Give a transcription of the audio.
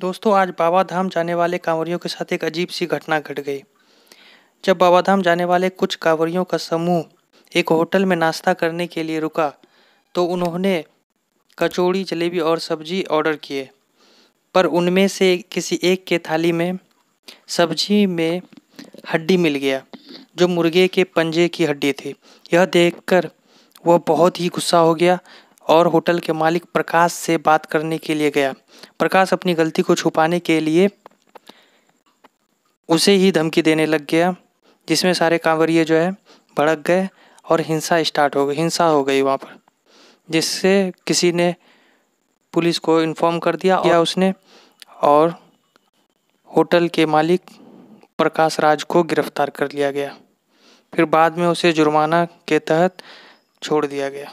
दोस्तों आज बाबा धाम जाने वाले कांवरियों के साथ एक अजीब सी घटना घट गई जब बाबा धाम जाने वाले कुछ कांवरियों का समूह एक होटल में नाश्ता करने के लिए रुका तो उन्होंने कचौड़ी जलेबी और सब्जी ऑर्डर किए पर उनमें से किसी एक के थाली में सब्जी में हड्डी मिल गया जो मुर्गे के पंजे की हड्डी थी यह देखकर वह बहुत ही गुस्सा हो गया और होटल के मालिक प्रकाश से बात करने के लिए गया प्रकाश अपनी गलती को छुपाने के लिए उसे ही धमकी देने लग गया जिसमें सारे कांवरिए जो है भड़क गए और हिंसा स्टार्ट हो गई हिंसा हो गई वहाँ पर जिससे किसी ने पुलिस को इन्फॉर्म कर दिया और उसने और होटल के मालिक प्रकाश राज को गिरफ्तार कर लिया गया फिर बाद में उसे जुर्माना के तहत छोड़ दिया गया